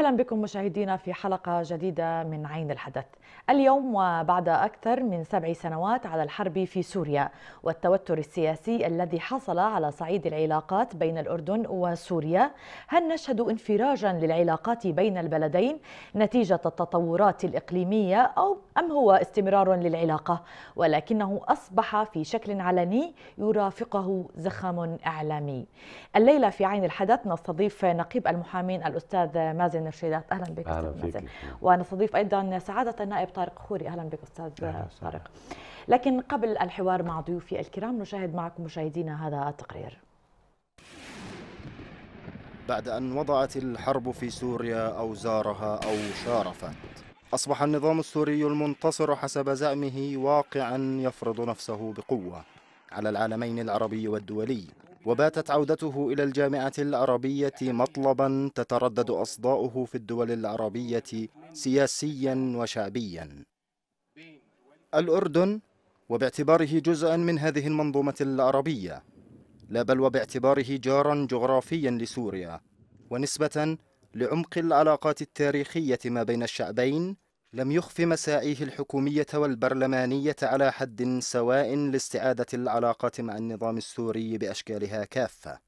أهلا بكم مشاهدينا في حلقة جديدة من عين الحدث اليوم وبعد أكثر من سبع سنوات على الحرب في سوريا والتوتر السياسي الذي حصل على صعيد العلاقات بين الأردن وسوريا هل نشهد انفراجا للعلاقات بين البلدين نتيجة التطورات الإقليمية أو أم هو استمرار للعلاقة ولكنه أصبح في شكل علني يرافقه زخم إعلامي الليلة في عين الحدث نستضيف نقيب المحامين الأستاذ مازن النشيدات اهلا بك اهلا فيك نعم. ونستضيف ايضا سعاده النائب طارق خوري اهلا بك استاذ أهلا طارق لكن قبل الحوار مع ضيوفي الكرام نشاهد معكم مشاهدينا هذا التقرير بعد أن وضعت الحرب في سوريا أوزارها أو شارفت أصبح النظام السوري المنتصر حسب زعمه واقعا يفرض نفسه بقوة على العالمين العربي والدولي وباتت عودته إلى الجامعة العربية مطلبا تتردد أصداؤه في الدول العربية سياسيا وشعبيا الأردن وباعتباره جزءا من هذه المنظومة العربية لا بل وباعتباره جارا جغرافيا لسوريا ونسبة لعمق العلاقات التاريخية ما بين الشعبين لم يخف مساعيه الحكومية والبرلمانية على حد سواء لاستعادة العلاقات مع النظام السوري بأشكالها كافة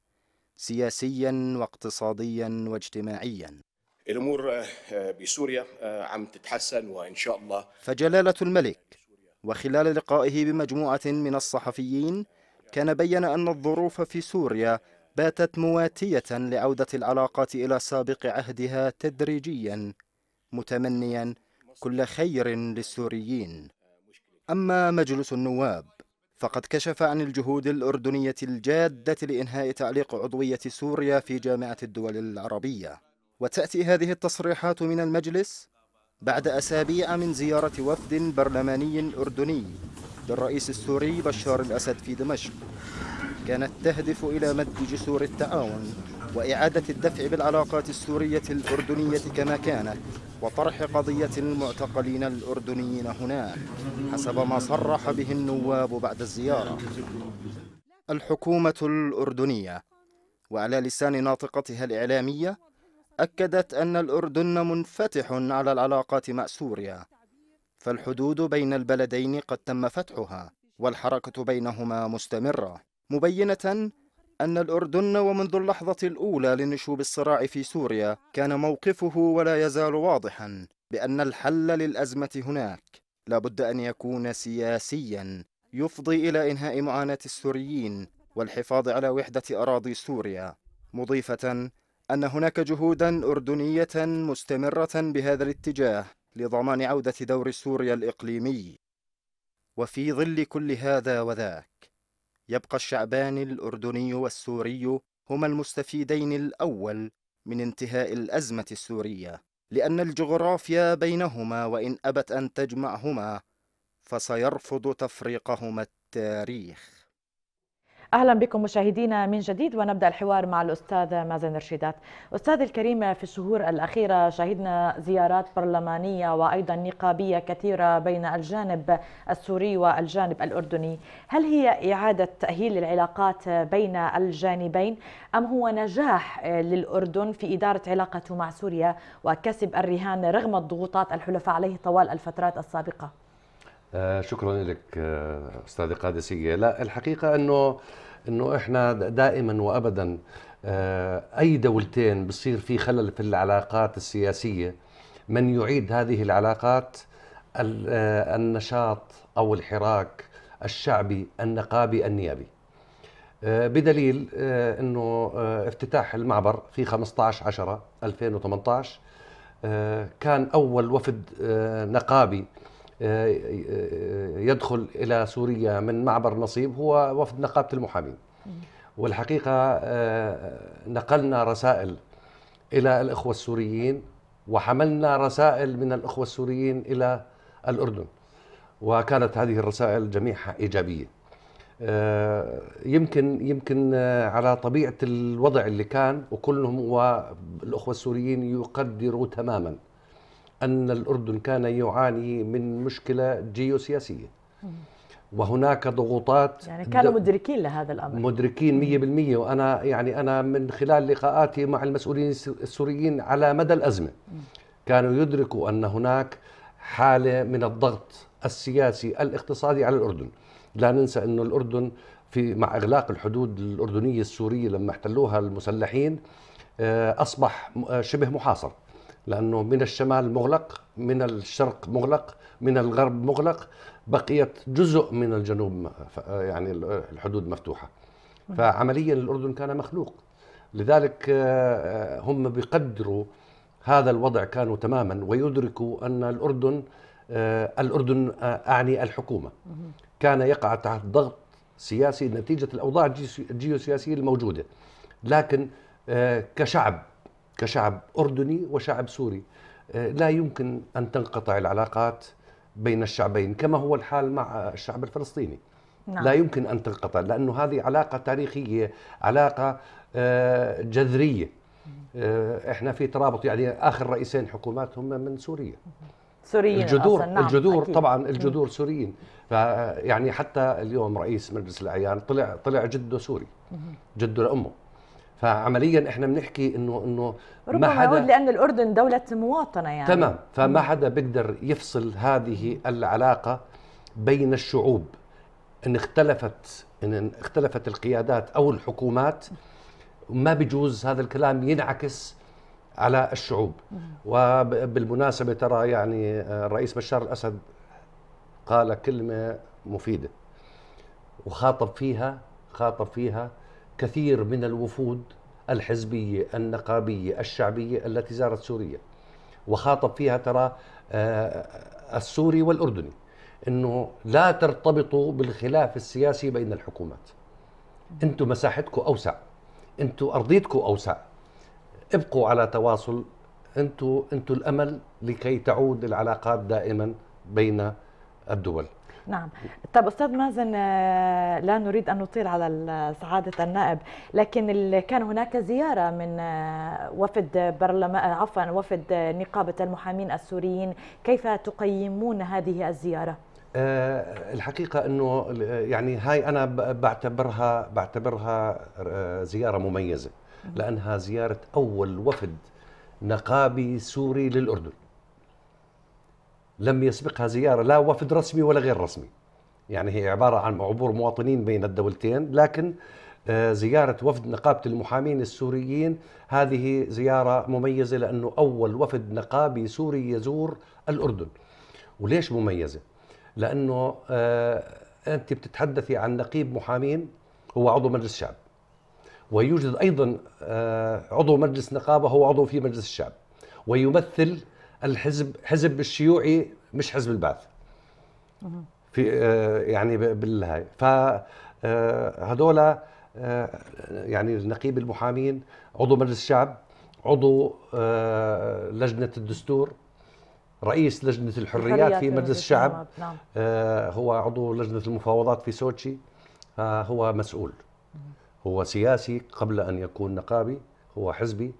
سياسيا واقتصاديا واجتماعيا الأمور آه، بسوريا آه، عم تتحسن وإن شاء الله فجلالة الملك وخلال لقائه بمجموعة من الصحفيين كان بين أن الظروف في سوريا باتت مواتية لعودة العلاقات إلى سابق عهدها تدريجيا متمنيا كل خير للسوريين أما مجلس النواب فقد كشف عن الجهود الأردنية الجادة لإنهاء تعليق عضوية سوريا في جامعة الدول العربية وتأتي هذه التصريحات من المجلس بعد أسابيع من زيارة وفد برلماني أردني للرئيس السوري بشار الأسد في دمشق كانت تهدف إلى مد جسور التعاون وإعادة الدفع بالعلاقات السورية الأردنية كما كانت وطرح قضية المعتقلين الأردنيين هناك حسب ما صرح به النواب بعد الزيارة الحكومة الأردنية وعلى لسان ناطقتها الإعلامية أكدت أن الأردن منفتح على العلاقات مع سوريا فالحدود بين البلدين قد تم فتحها والحركة بينهما مستمرة مبينة أن الأردن ومنذ اللحظة الأولى لنشوب الصراع في سوريا كان موقفه ولا يزال واضحا بأن الحل للأزمة هناك لابد أن يكون سياسيا يفضي إلى إنهاء معاناة السوريين والحفاظ على وحدة أراضي سوريا مضيفة أن هناك جهودا أردنية مستمرة بهذا الاتجاه لضمان عودة دور سوريا الإقليمي وفي ظل كل هذا وذاك يبقى الشعبان الأردني والسوري هما المستفيدين الأول من انتهاء الأزمة السورية لأن الجغرافيا بينهما وإن أبت أن تجمعهما فسيرفض تفريقهما التاريخ اهلا بكم مشاهدينا من جديد ونبدا الحوار مع الاستاذ مازن رشيدات. استاذ الكريم في الشهور الاخيره شهدنا زيارات برلمانيه وايضا نقابيه كثيره بين الجانب السوري والجانب الاردني، هل هي اعاده تاهيل العلاقات بين الجانبين ام هو نجاح للاردن في اداره علاقته مع سوريا وكسب الرهان رغم الضغوطات الحلفاء عليه طوال الفترات السابقه؟ آه، شكرا لك آه استاذه قادسيه لا الحقيقه انه انه احنا دائما وابدا آه، اي دولتين بصير في خلل في العلاقات السياسيه من يعيد هذه العلاقات آه، النشاط او الحراك الشعبي النقابي النيابي بدليل انه افتتاح المعبر في 15 10 2018 كان اول وفد نقابي آه، آه، آه، يدخل الى سوريا من معبر نصيب هو وفد نقابه المحامين والحقيقه نقلنا رسائل الى الاخوه السوريين وحملنا رسائل من الاخوه السوريين الى الاردن وكانت هذه الرسائل جميعها ايجابيه يمكن يمكن على طبيعه الوضع اللي كان وكلهم والاخوه السوريين يقدروا تماما أن الأردن كان يعاني من مشكلة جيوسياسية وهناك ضغوطات يعني كانوا مدركين لهذا الامر مدركين 100% وانا يعني انا من خلال لقاءاتي مع المسؤولين السوريين على مدى الازمه كانوا يدركوا ان هناك حاله من الضغط السياسي الاقتصادي على الاردن لا ننسى انه الاردن في مع اغلاق الحدود الاردنيه السوريه لما احتلوها المسلحين آه، اصبح آه، شبه محاصر لأنه من الشمال مغلق من الشرق مغلق من الغرب مغلق بقيت جزء من الجنوب يعني الحدود مفتوحة فعمليا الأردن كان مخلوق لذلك آه، آه، هم بيقدروا هذا الوضع كانوا تماما ويدركوا أن الأردن آه، الأردن أعني الحكومة كان يقع تحت ضغط سياسي نتيجة الأوضاع الجيوسياسية الموجودة لكن كشعب كشعب اردني وشعب سوري آه، لا يمكن ان تنقطع العلاقات بين الشعبين كما هو الحال مع الشعب الفلسطيني نعم. لا يمكن ان تنقطع لانه هذه علاقه تاريخيه علاقه آه، جذريه آه، احنا في ترابط يعني اخر رئيسين حكومات هم من سوريا سوريين الجذور نعم الجذور طبعا الجذور سوريين يعني حتى اليوم رئيس مجلس الاعيان طلع طلع جده سوري جده لامه فعمليا احنا بنحكي انه انه ربما ما حدا لان الاردن دوله مواطنه يعني تمام فما حدا بيقدر يفصل هذه العلاقه بين الشعوب ان اختلفت ان اختلفت القيادات او الحكومات ما بجوز هذا الكلام ينعكس على الشعوب وبالمناسبه ترى يعني آه، الرئيس بشار الاسد قال كلمه مفيده وخاطب فيها خاطب فيها كثير من الوفود الحزبية النقابية الشعبية التي زارت سوريا وخاطب فيها ترى آه، السوري والأردني أنه لا ترتبطوا بالخلاف السياسي بين الحكومات أنتم مساحتكم أوسع أنتم أرضيتكم أوسع ابقوا على تواصل أنتم أنتم الأمل لكي تعود العلاقات دائما بين الدول نعم طب استاذ مازن آه، لا نريد ان نطيل على سعاده النائب لكن كان هناك زياره من آه، وفد برلمان آه، عفوا وفد نقابه المحامين السوريين كيف تقيمون هذه الزياره الحقيقه انه يعني هاي انا بعتبرها بعتبرها زياره مميزه لانها زياره اول وفد نقابي سوري للاردن لم يسبقها زيارة لا وفد رسمي ولا غير رسمي يعني هي عبارة عن عبور مواطنين بين الدولتين لكن آه، زيارة وفد نقابة المحامين السوريين هذه زيارة مميزة لأنه أول وفد نقابي سوري يزور الأردن وليش مميزة؟ لأنه آه، أنت بتتحدثي عن نقيب محامين هو عضو مجلس الشعب ويوجد أيضا آه، عضو مجلس نقابة هو عضو في مجلس الشعب ويمثل الحزب حزب الشيوعي مش حزب البعث في آه، يعني بالهاي فهذولا آه، آه، يعني نقيب المحامين عضو مجلس الشعب عضو لجنه الدستور رئيس لجنه الحريات في مجلس الشعب نعم. هو عضو لجنه المفاوضات في سوتشي هو مسؤول هو سياسي قبل ان يكون نقابي هو حزبي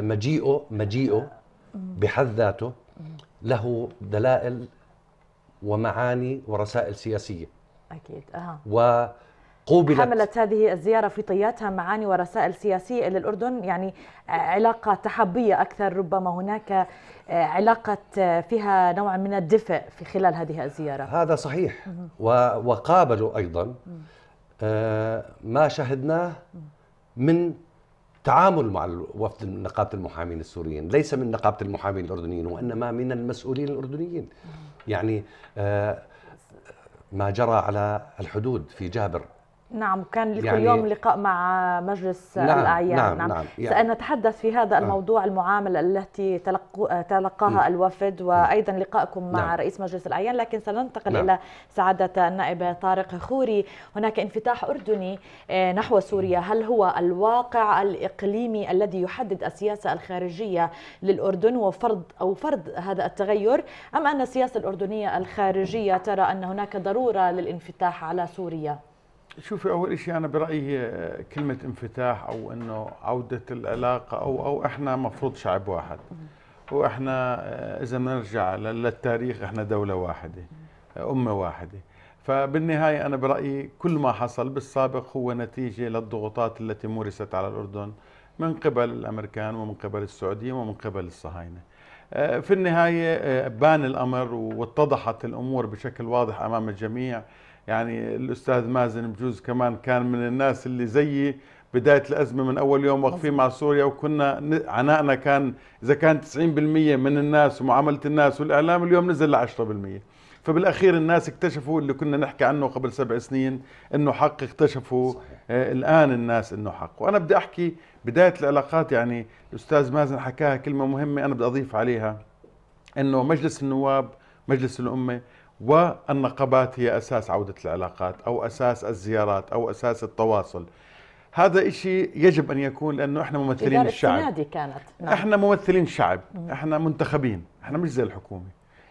مجيئه مجيئه بحد ذاته له دلائل ومعاني ورسائل سياسيه اكيد اها وقوبلت حملت هذه الزيارة في طياتها معاني ورسائل سياسية إلى الأردن يعني علاقة تحبية أكثر ربما هناك علاقة فيها نوع من الدفء في خلال هذه الزيارة هذا صحيح وقابلوا أيضا آه، ما شهدناه من التعامل مع وفد نقابه المحامين السوريين ليس من نقابه المحامين الاردنيين وانما من المسؤولين الاردنيين يعني آه، ما جرى على الحدود في جابر نعم كان لكل يعني يوم لقاء مع مجلس نعم الأعيان نعم, نعم. نعم. يعني سنتحدث في هذا نعم. الموضوع نعم المعاملة التي تلقو تلقاها نعم الوفد وأيضا لقائكم مع نعم رئيس مجلس الأعيان لكن سننتقل نعم إلى سعادة النائب طارق خوري هناك انفتاح أردني آه، نحو سوريا هل هو الواقع الإقليمي الذي يحدد السياسة الخارجية للأردن وفرض أو فرض هذا التغير أم أن السياسة الأردنية الخارجية ترى أن هناك ضرورة للانفتاح على سوريا؟ شوفي اول شيء انا برايي آه، كلمه انفتاح او انه عوده العلاقه او او احنا مفروض شعب واحد واحنا آه، اذا نرجع للتاريخ احنا دوله واحده امه واحده فبالنهايه انا برايي كل ما حصل بالسابق هو نتيجه للضغوطات التي مورست على الاردن من قبل الامريكان ومن قبل السعوديه ومن قبل الصهاينه آه، في النهايه بان الامر واتضحت الامور بشكل واضح امام الجميع يعني الاستاذ مازن بجوز كمان كان من الناس اللي زيي بدايه الازمه من اول يوم واقفين مع سوريا وكنا عنائنا كان اذا كان 90% من الناس ومعامله الناس والاعلام اليوم نزل ل 10% فبالاخير الناس اكتشفوا اللي كنا نحكي عنه قبل سبع سنين انه حق اكتشفوا صحيح. آه الان الناس انه حق وانا بدي احكي بدايه العلاقات يعني الاستاذ مازن حكاها كلمه مهمه انا بدي اضيف عليها انه مجلس النواب مجلس الامه والنقابات هي أساس عودة العلاقات أو أساس الزيارات أو أساس التواصل هذا إشي يجب أن يكون لأنه إحنا ممثلين الشعب كانت. نعم. إحنا ممثلين شعب إحنا منتخبين إحنا مش زي الحكومة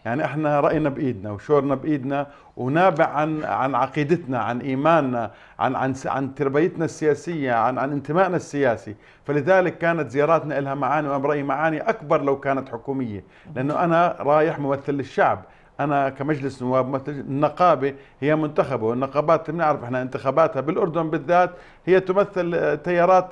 يعني احنا راينا بايدنا وشورنا بايدنا ونابع عن عن عقيدتنا عن ايماننا عن عن عن تربيتنا السياسيه عن عن انتمائنا السياسي فلذلك كانت زياراتنا لها معاني وانا معاني اكبر لو كانت حكوميه لانه انا رايح ممثل للشعب انا كمجلس نواب النقابه هي منتخبه والنقابات بنعرف احنا انتخاباتها بالاردن بالذات هي تمثل تيارات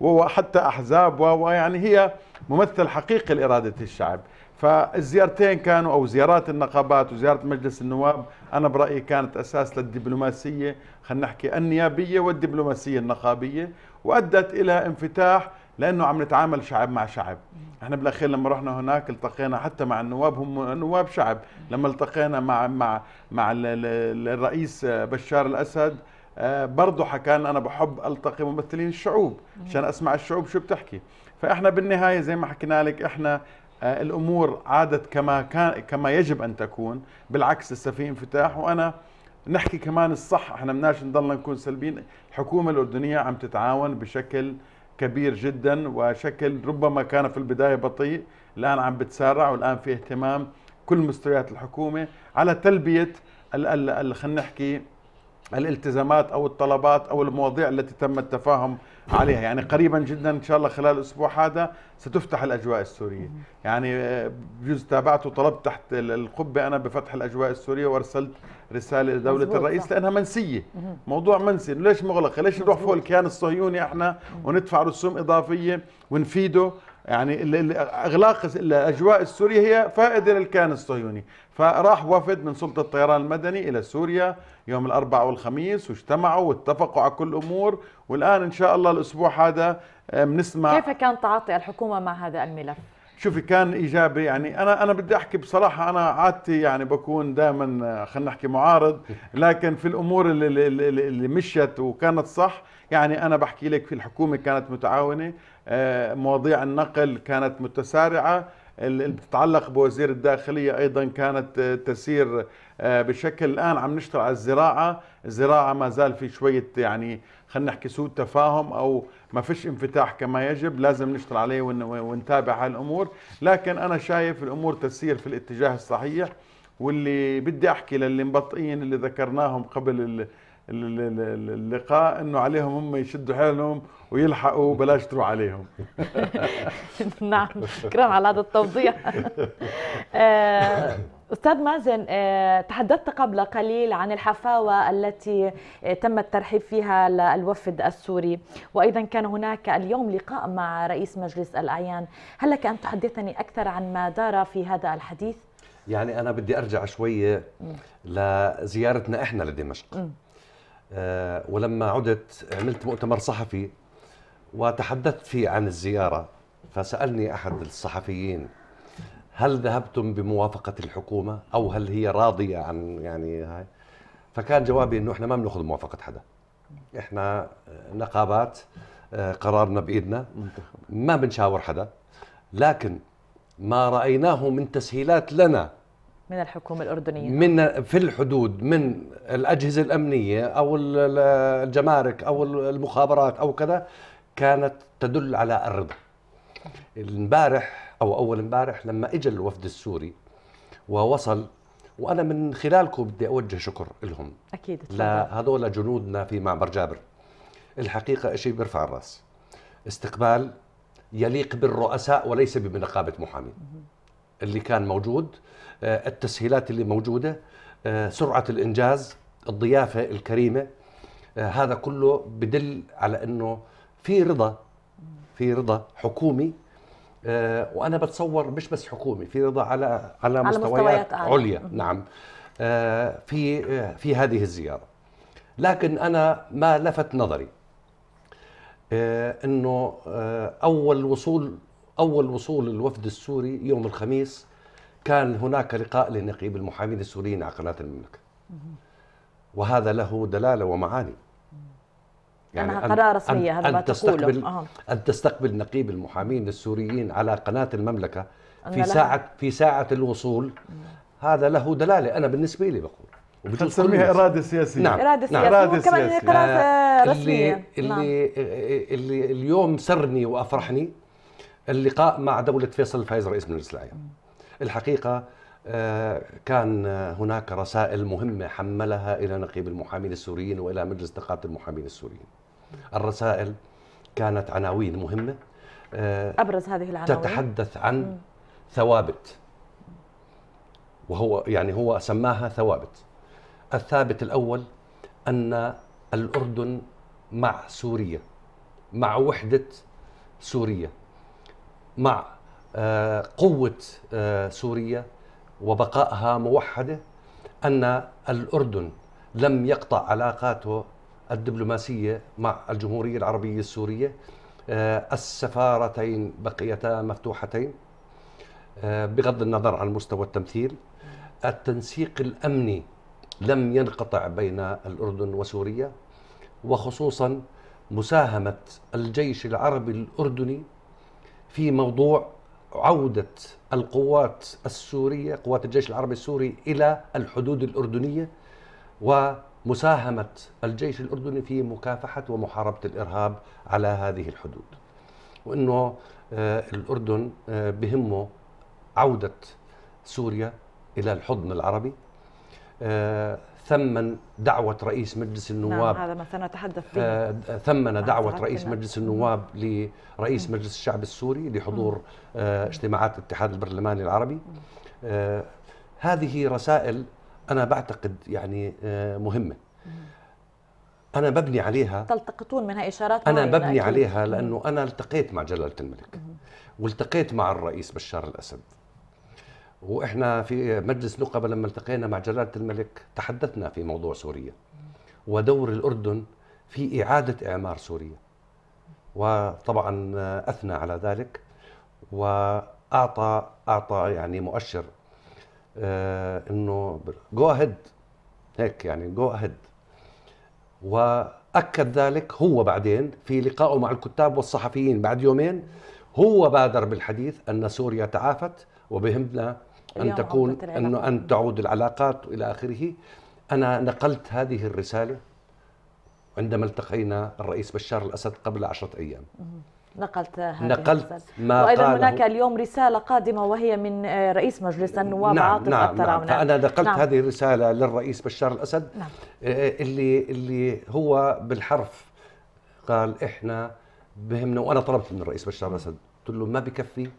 وحتى احزاب ويعني هي ممثل حقيقي لاراده الشعب فالزيارتين كانوا او زيارات النقابات وزياره مجلس النواب انا برايي كانت اساس للدبلوماسيه خلينا نحكي النيابيه والدبلوماسيه النقابيه وادت الى انفتاح لانه عم نتعامل شعب مع شعب احنا بالاخير لما رحنا هناك التقينا حتى مع النواب هم نواب شعب لما التقينا مع مع مع الرئيس بشار الاسد آه، برضه حكى لنا انا بحب التقي ممثلين الشعوب عشان اسمع الشعوب شو بتحكي فاحنا بالنهايه زي ما حكينا لك احنا آه، الامور عادت كما كان كما يجب ان تكون بالعكس لسه في انفتاح وانا نحكي كمان الصح احنا بدناش نضلنا نكون سلبيين الحكومه الاردنيه عم تتعاون بشكل كبير جدا وشكل ربما كان في البداية بطيء الآن عم بتسارع والآن في اهتمام كل مستويات الحكومة على تلبية خلينا نحكي الالتزامات او الطلبات او المواضيع التي تم التفاهم عليها يعني قريبا جدا ان شاء الله خلال الاسبوع هذا ستفتح الاجواء السوريه يعني آه، بجوز تابعت وطلبت تحت القبه انا بفتح الاجواء السوريه وارسلت رساله لدوله الرئيس لانها منسيه موضوع منسي ليش مغلقه ليش نروح فوق الكيان الصهيوني احنا وندفع رسوم اضافيه ونفيده يعني اغلاق الاجواء السوريه هي فائده للكيان الصهيوني فراح وفد من سلطة الطيران المدني إلى سوريا يوم الأربعاء والخميس واجتمعوا واتفقوا على كل الأمور والآن إن شاء الله الأسبوع هذا آه، بنسمع كيف كان تعاطي الحكومة مع هذا الملف؟ شوفي كان ايجابي يعني انا انا بدي احكي بصراحه انا عادتي يعني بكون دائما آه، خلينا نحكي معارض لكن في الامور اللي, اللي, اللي مشت وكانت صح يعني انا بحكي لك في الحكومه كانت متعاونه آه، مواضيع النقل كانت متسارعه اللي تتعلق بوزير الداخلية أيضا كانت آه، تسير آه، بشكل الآن عم نشتغل على الزراعة الزراعة ما زال في شوية يعني خلينا نحكي سوء تفاهم أو ما فيش انفتاح كما يجب لازم نشتغل عليه ونتابع هالأمور لكن أنا شايف الأمور تسير في الاتجاه الصحيح واللي بدي أحكي للي مبطئين اللي ذكرناهم قبل اللقاء انه عليهم هم يشدوا حالهم ويلحقوا بلاش تروح عليهم نعم شكرا على هذا التوضيح آه، استاذ مازن آه، تحدثت قبل قليل عن الحفاوه التي آه، تم الترحيب فيها للوفد السوري وايضا كان هناك اليوم لقاء مع رئيس مجلس الاعيان هل لك ان تحدثني اكثر عن ما دار في هذا الحديث يعني انا بدي ارجع شويه لزيارتنا احنا لدمشق آه، ولما عدت عملت مؤتمر صحفي وتحدثت فيه عن الزيارة فسألني أحد الصحفيين هل ذهبتم بموافقة الحكومة أو هل هي راضية عن يعني هاي فكان جوابي أنه إحنا ما بناخذ موافقة حدا إحنا نقابات آه، قرارنا بإيدنا ما بنشاور حدا لكن ما رأيناه من تسهيلات لنا من الحكومة الأردنية من في الحدود من الأجهزة الأمنية أو الجمارك أو المخابرات أو كذا كانت تدل على الرضا امبارح أو أول امبارح لما إجا الوفد السوري ووصل وأنا من خلالكم بدي أوجه شكر لهم أكيد لهذول جنودنا في معبر جابر الحقيقة شيء بيرفع الرأس استقبال يليق بالرؤساء وليس بنقابة محامين اللي كان موجود آه، التسهيلات اللي موجوده آه، سرعه الانجاز الضيافه الكريمه آه، هذا كله بدل على انه في رضا في رضا حكومي وانا بتصور مش بس حكومي في رضا على على, مستويات عليا نعم في في هذه الزياره لكن انا ما لفت نظري انه اول وصول أول وصول الوفد السوري يوم الخميس كان هناك لقاء لنقيب المحامين السوريين على قناة المملكة وهذا له دلالة ومعاني يعني أنها قرار رسمية هذا أن ما تستقبل آه. أن تستقبل نقيب المحامين السوريين على قناة المملكة في ساعة في ساعة الوصول هذا له دلالة أنا بالنسبة لي بقول وبتسميها إرادة سياسية نعم إرادة نعم. سياسية نعم. إرادة سياسية وكمان قرار آه، رسمية اللي, نعم. اللي اللي اليوم سرني وأفرحني اللقاء مع دولة فيصل الفايز رئيس مجلس الأعيان الحقيقة آه، كان هناك رسائل مهمة حملها إلى نقيب المحامين السوريين وإلى مجلس نقابة المحامين السوريين الرسائل كانت عناوين مهمة آه، أبرز هذه العناوين تتحدث عن ثوابت وهو يعني هو سماها ثوابت الثابت الأول أن الأردن مع سوريا مع وحدة سوريا مع آه، قوة آه، سوريا وبقائها موحدة أن الأردن لم يقطع علاقاته الدبلوماسية مع الجمهورية العربية السورية آه، السفارتين بقيتا مفتوحتين بغض النظر عن مستوى التمثيل التنسيق الأمني لم ينقطع بين الأردن وسوريا وخصوصا مساهمة الجيش العربي الأردني في موضوع عودة القوات السورية قوات الجيش العربي السوري إلى الحدود الأردنية ومساهمة الجيش الأردني في مكافحة ومحاربة الإرهاب على هذه الحدود وأنه آه، الأردن آه، بهمه عودة سوريا إلى الحضن العربي آه، ثمن دعوة رئيس مجلس نعم، النواب نعم هذا ما سنتحدث به آه، ثمن نعم، دعوة رئيس مجلس النواب لرئيس مجلس الشعب السوري لحضور آه، اجتماعات الاتحاد البرلماني العربي آه، هذه رسائل أنا بعتقد يعني مهمة أنا ببني عليها تلتقطون منها إشارات أنا ببني عليها لأنه أنا التقيت مع جلالة الملك والتقيت مع الرئيس بشار الأسد واحنا في مجلس نقبه لما التقينا مع جلاله الملك تحدثنا في موضوع سوريا ودور الاردن في اعاده اعمار سوريا وطبعا اثنى على ذلك واعطى اعطى يعني مؤشر آه، انه جو اهيد هيك يعني جو اهيد واكد ذلك هو بعدين في لقائه مع الكتاب والصحفيين بعد يومين هو بادر بالحديث ان سوريا تعافت وبهمنا ان تكون انه ان تعود العلاقات الى اخره انا نقلت هذه الرساله عندما التقينا الرئيس بشار الاسد قبل عشرة ايام نقلت هذه نقلت الرسالة. ما وايضا قاله هناك اليوم رساله قادمه وهي من رئيس مجلس نعم، النواب نعم عاطف نعم نعم فانا نقلت نعم. هذه الرساله للرئيس بشار الاسد نعم. آه، اللي اللي هو بالحرف قال احنا بهمنا وانا طلبت من الرئيس بشار الاسد قلت له ما بكفي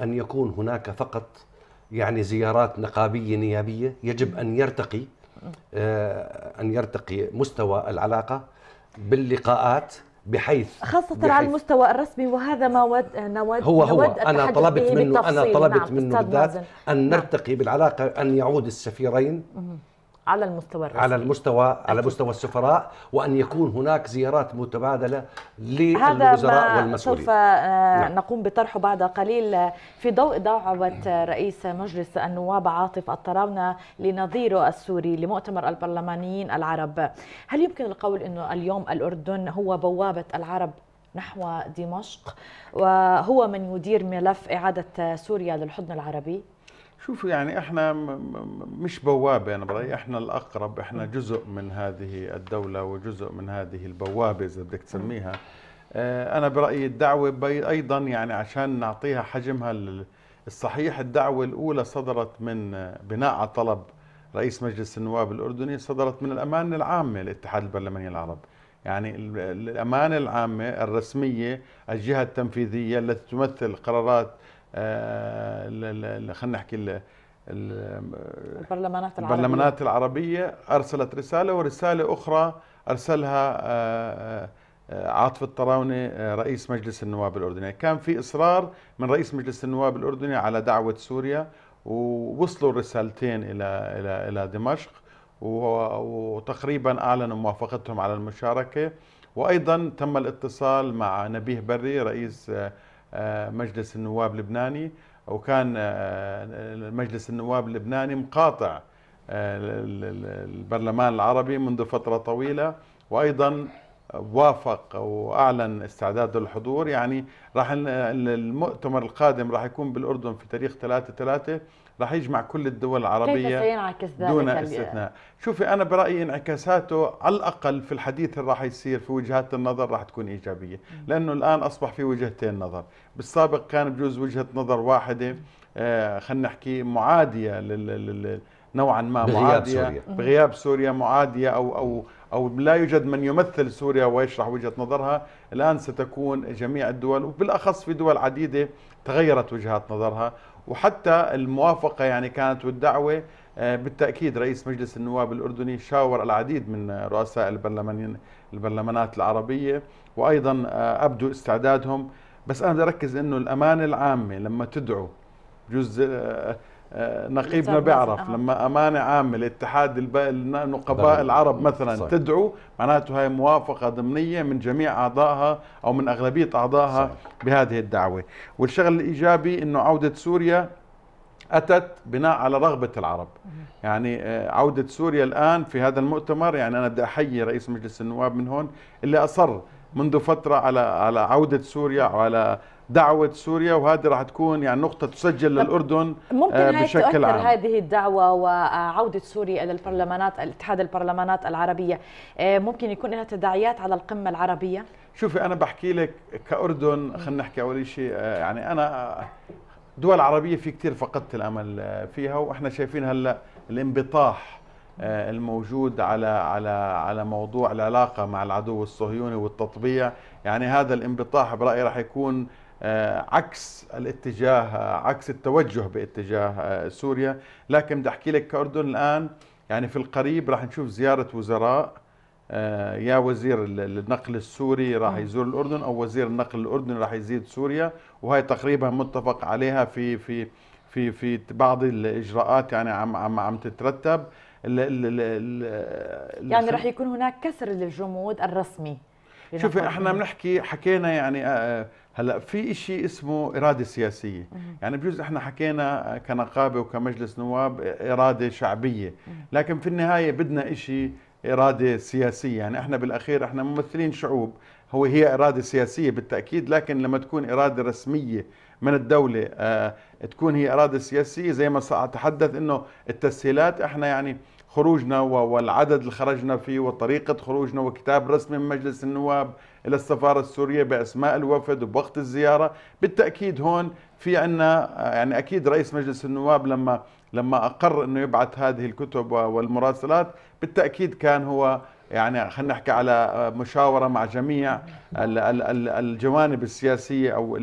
ان يكون هناك فقط يعني زيارات نقابيه نيابيه يجب ان يرتقي آه، ان يرتقي مستوى العلاقه باللقاءات بحيث خاصة بحيث على المستوى الرسمي وهذا ما ود نود هو هو نود أنا طلبت منه أنا طلبت نعم منه بالذات أن نعم. نرتقي نعم. بالعلاقة أن يعود السفيرين على المستوى الرسمي على المستوى أكيد. على مستوى السفراء وان يكون هناك زيارات متبادله للوزراء والمسؤولين سوف آه، نعم. نقوم بطرحه بعد قليل في ضوء دعوه رئيس مجلس النواب عاطف الطراونه لنظيره السوري لمؤتمر البرلمانيين العرب هل يمكن القول انه اليوم الاردن هو بوابه العرب نحو دمشق وهو من يدير ملف اعاده سوريا للحضن العربي شوف يعني احنا مش بوابه انا برايي احنا الاقرب احنا نعم. جزء من هذه الدوله وجزء من هذه البوابه اذا بدك نعم. تسميها آه، انا برايي الدعوه ايضا يعني عشان نعطيها حجمها الصحيح الدعوه الاولى صدرت من آه، بناء على طلب رئيس مجلس النواب الاردني صدرت من الامانه العامه للاتحاد البرلماني العربي يعني الامانه العامه الرسميه الجهه التنفيذيه التي تمثل قرارات آه، خلينا نحكي البرلمانات العربية البرلمانات العربية أرسلت رسالة ورسالة أخرى أرسلها آه، آه، عاطف الطراونة رئيس مجلس النواب الأردني كان في إصرار من رئيس مجلس النواب الأردني على دعوة سوريا ووصلوا الرسالتين إلى, إلى, إلى دمشق وتقريبا أعلنوا موافقتهم على المشاركة وأيضا تم الاتصال مع نبيه بري رئيس آه، مجلس النواب اللبناني وكان آه، مجلس النواب اللبناني مقاطع البرلمان آه، العربي منذ فترة طويلة وأيضا وافق واعلن استعداده للحضور يعني راح المؤتمر القادم راح يكون بالاردن في تاريخ 3 3 راح يجمع كل الدول العربية كيف سينعكس ذلك دون استثناء شوفي أنا برأيي انعكاساته على الأقل في الحديث اللي راح يصير في وجهات النظر راح تكون إيجابية لأنه الآن أصبح في وجهتين نظر بالسابق كان بجوز وجهة نظر واحدة آه، خلينا نحكي معادية لل, لل نوعا ما بغياب معادية سوريا. بغياب سوريا معادية أو أو أو لا يوجد من يمثل سوريا ويشرح وجهة نظرها الآن ستكون جميع الدول وبالأخص في دول عديدة تغيرت وجهات نظرها وحتى الموافقة يعني كانت والدعوة آه، بالتأكيد رئيس مجلس النواب الأردني شاور العديد من رؤساء البرلمان البرلمانات العربية وأيضا آه، أبدوا استعدادهم بس أنا بدي أركز أنه الأمانة العامة لما تدعو جزء آه، آه، نقيبنا بيعرف لما امانه عامه الاتحاد النقباء العرب مثلا صحيح. تدعو معناته هاي موافقه ضمنيه من جميع اعضائها او من اغلبيه اعضائها صحيح. بهذه الدعوه والشغل الايجابي انه عوده سوريا اتت بناء على رغبه العرب يعني آه، عوده سوريا الان في هذا المؤتمر يعني انا بدي احيي رئيس مجلس النواب من هون اللي اصر منذ فتره على على عوده سوريا وعلى دعوه سوريا وهذه راح تكون يعني نقطه تسجل للاردن ممكن آه، بشكل عام هذه الدعوه وعوده سوريا الى البرلمانات اتحاد البرلمانات العربيه آه، ممكن يكون لها تداعيات على القمه العربيه شوفي انا بحكي لك كاردن خلينا نحكي اول شيء آه، يعني انا دول عربيه في كثير فقدت الامل فيها واحنا شايفين هلا الانبطاح الموجود على على على موضوع العلاقه مع العدو الصهيوني والتطبيع يعني هذا الانبطاح برايي راح يكون آه، عكس الاتجاه آه، عكس التوجه باتجاه آه، سوريا لكن بدي احكي لك كاردن الان يعني في القريب راح نشوف زياره وزراء يا وزير النقل السوري راح يزور الاردن او وزير النقل الاردني راح يزيد سوريا وهي تقريبا متفق عليها في في في في بعض الاجراءات يعني عم عم عم تترتب يعني راح يكون هناك كسر للجمود الرسمي شوفي احنا بنحكي حكينا يعني آه، آه، هلا في شيء اسمه اراده سياسيه يعني بجوز احنا حكينا آه، كنقابه وكمجلس نواب اراده شعبيه لكن في النهايه بدنا شيء اراده سياسيه يعني احنا بالاخير احنا ممثلين شعوب هو هي اراده سياسيه بالتاكيد لكن لما تكون اراده رسميه من الدوله تكون هي اراده سياسيه زي ما اتحدث انه التسهيلات احنا يعني خروجنا والعدد اللي خرجنا فيه وطريقة خروجنا وكتاب رسمي من مجلس النواب إلى السفارة السورية بأسماء الوفد وبوقت الزيارة بالتأكيد هون في عنا يعني أكيد رئيس مجلس النواب لما لما أقر أنه يبعث هذه الكتب والمراسلات بالتأكيد كان هو يعني خلينا نحكي على مشاورة مع جميع الجوانب السياسية أو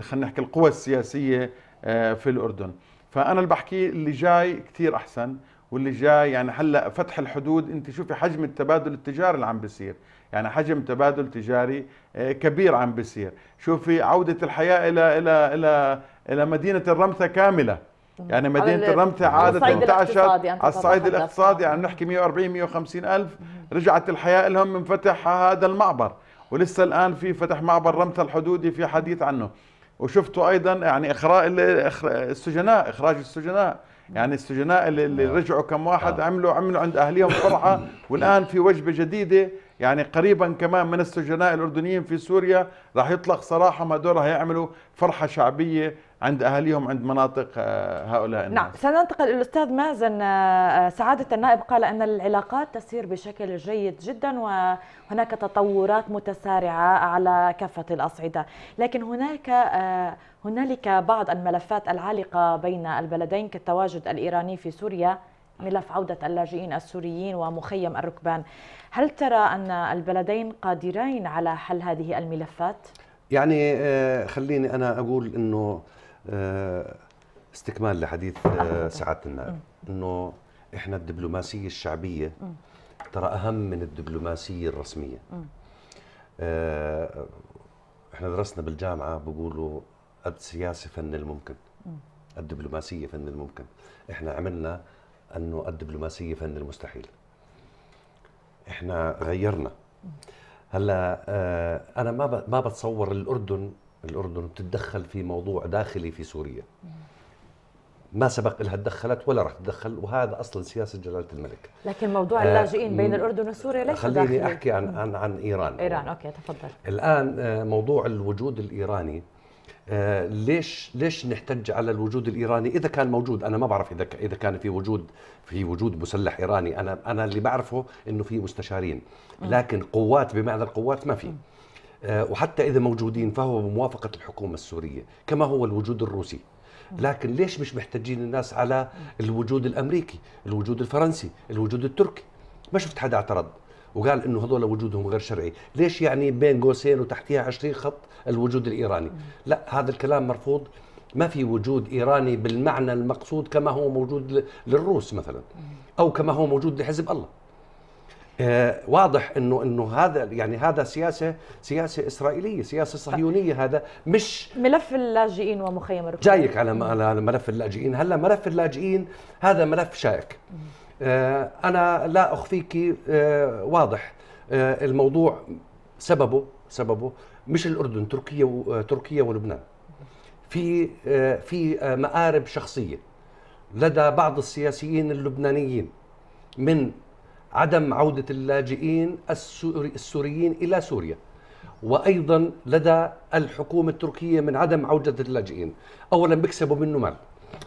خلينا نحكي القوى السياسية آه، في الأردن فأنا اللي بحكي اللي جاي كثير أحسن واللي جاي يعني هلا فتح الحدود انت شوفي حجم التبادل التجاري اللي عم بيصير يعني حجم تبادل تجاري آه، كبير عم بيصير شوفي عوده الحياه الى الى الى الى مدينه الرمثه كامله يعني مدينة الرمثة عادت انتعشت على الصعيد الاقتصادي يعني نحكي 140 150 ألف رجعت الحياة لهم من فتح هذا المعبر ولسه الآن في فتح معبر رمثة الحدودي في حديث عنه وشفتوا أيضا يعني إخراء السجناء إخراج السجناء يعني السجناء اللي, اللي نعم. رجعوا كم واحد نعم. عملوا عملوا عند اهليهم فرحه نعم. والان في وجبه جديده يعني قريبا كمان من السجناء الاردنيين في سوريا راح يطلق صراحه ما راح يعملوا فرحه شعبيه عند اهاليهم عند مناطق آه، هؤلاء الناس. نعم سننتقل الاستاذ مازن آه، آه، سعاده النائب قال ان العلاقات تسير بشكل جيد جدا وهناك تطورات متسارعه على كافه الاصعده لكن هناك هنالك بعض الملفات العالقه بين البلدين كالتواجد الايراني في سوريا ملف عودة اللاجئين السوريين ومخيم الركبان هل ترى أن البلدين قادرين على حل هذه الملفات؟ يعني خليني أنا أقول أنه آه، استكمال لحديث آه، سعاده النائب انه احنا الدبلوماسيه الشعبيه ترى اهم من الدبلوماسيه الرسميه آه، احنا درسنا بالجامعه بقولوا السياسه فن الممكن الدبلوماسيه فن الممكن احنا عملنا انه الدبلوماسيه فن المستحيل احنا غيرنا هلا انا ما ما بتصور الاردن الأردن بتتدخل في موضوع داخلي في سوريا ما سبق لها تدخلت ولا راح تتدخل وهذا اصلا سياسه جلاله الملك لكن موضوع آه، اللاجئين بين الاردن وسوريا ليس خليني داخلي. احكي عن عن عن ايران ايران اوكي تفضل الان آه، موضوع الوجود الايراني آه، ليش ليش نحتج على الوجود الايراني اذا كان موجود انا ما بعرف اذا اذا كان في وجود في وجود مسلح ايراني انا انا اللي بعرفه انه في مستشارين لكن قوات بمعنى القوات ما في آه، وحتى إذا موجودين فهو بموافقة الحكومة السورية كما هو الوجود الروسي لكن ليش مش محتاجين الناس على الوجود الأمريكي الوجود الفرنسي الوجود التركي ما شفت حدا اعترض وقال انه هذول وجودهم غير شرعي، ليش يعني بين قوسين وتحتيها 20 خط الوجود الايراني؟ لا هذا الكلام مرفوض ما في وجود ايراني بالمعنى المقصود كما هو موجود للروس مثلا او كما هو موجود لحزب الله. آه، واضح انه انه هذا يعني هذا سياسه سياسه اسرائيليه سياسه صهيونيه هذا مش ملف اللاجئين ومخيم الركن جايك على ملف اللاجئين هلا ملف اللاجئين هذا ملف شائك آه، انا لا اخفيك آه، واضح الموضوع سببه سببه مش الاردن تركيا تركيا ولبنان في في مآرب شخصيه لدى بعض السياسيين اللبنانيين من عدم عودة اللاجئين السوري السوريين إلى سوريا وأيضا لدى الحكومة التركية من عدم عودة اللاجئين أولا بيكسبوا منه مال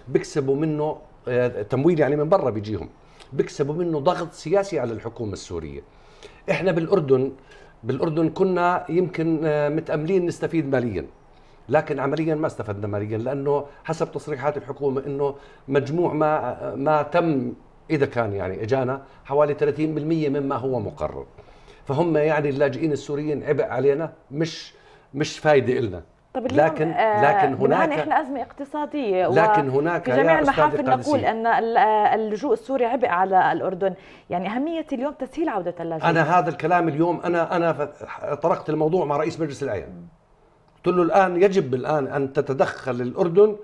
بيكسبوا منه آه، تمويل يعني من برا بيجيهم بيكسبوا منه ضغط سياسي على الحكومة السورية احنا بالأردن بالأردن كنا يمكن آه، متأملين نستفيد ماليا لكن عمليا ما استفدنا ماليا لانه حسب تصريحات الحكومه انه مجموع ما آه، ما تم اذا كان يعني اجانا حوالي 30% مما هو مقرر فهم يعني اللاجئين السوريين عبء علينا مش مش فايده النا طب اليوم لكن آه، لكن هناك احنا ازمه اقتصاديه لكن هناك في جميع المحافل نقول ان آه، اللجوء السوري عبء على الاردن، يعني اهميه اليوم تسهيل عوده اللاجئين انا هذا الكلام اليوم انا انا طرقت الموضوع مع رئيس مجلس الاعيان قلت له الان يجب الان ان تتدخل الاردن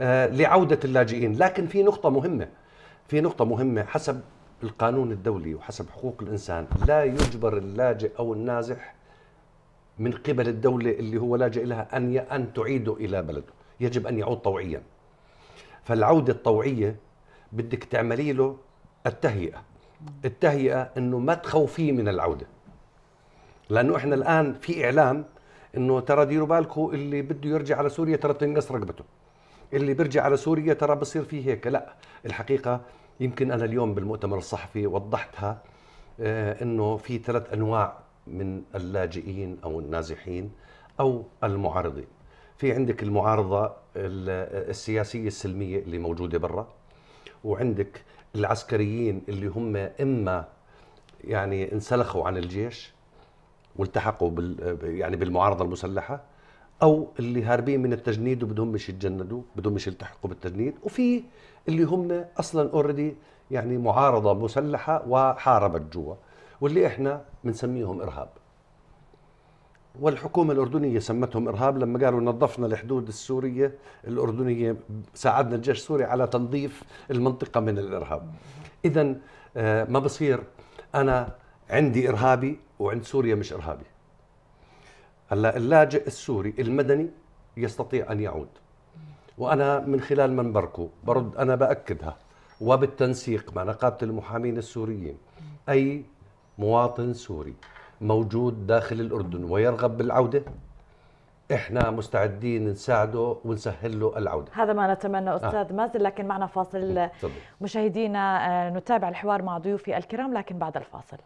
آه، لعوده اللاجئين، لكن في نقطه مهمه في نقطة مهمة حسب القانون الدولي وحسب حقوق الإنسان لا يجبر اللاجئ أو النازح من قبل الدولة اللي هو لاجئ لها أن أن تعيده إلى بلده يجب أن يعود طوعيا فالعودة الطوعية بدك تعملي له التهيئة التهيئة أنه ما تخوفيه من العودة لأنه إحنا الآن في إعلام أنه ترى ديروا بالكم اللي بده يرجع على سوريا ترى تنقص رقبته اللي بيرجع على سوريا ترى بصير فيه هيك لا الحقيقة يمكن أنا اليوم بالمؤتمر الصحفي وضحتها آه، أنه في ثلاث أنواع من اللاجئين أو النازحين أو المعارضين في عندك المعارضة السياسية السلمية اللي موجودة برا وعندك العسكريين اللي هم إما يعني انسلخوا عن الجيش والتحقوا بال يعني بالمعارضة المسلحة او اللي هاربين من التجنيد وبدهم مش يتجندوا بدهم مش يلتحقوا بالتجنيد وفي اللي هم اصلا اوريدي يعني معارضه مسلحه وحاربت جوا واللي احنا بنسميهم ارهاب والحكومة الأردنية سمتهم إرهاب لما قالوا نظفنا الحدود السورية الأردنية ساعدنا الجيش السوري على تنظيف المنطقة من الإرهاب إذا آه، ما بصير أنا عندي إرهابي وعند سوريا مش إرهابي هلا اللاجئ السوري المدني يستطيع ان يعود وانا من خلال منبركم برد انا باكدها وبالتنسيق مع نقابه المحامين السوريين اي مواطن سوري موجود داخل الاردن ويرغب بالعوده احنا مستعدين نساعده ونسهل له العوده هذا ما نتمنى استاذ آه. مازن لكن معنا فاصل مشاهدينا آه، نتابع الحوار مع ضيوفي الكرام لكن بعد الفاصل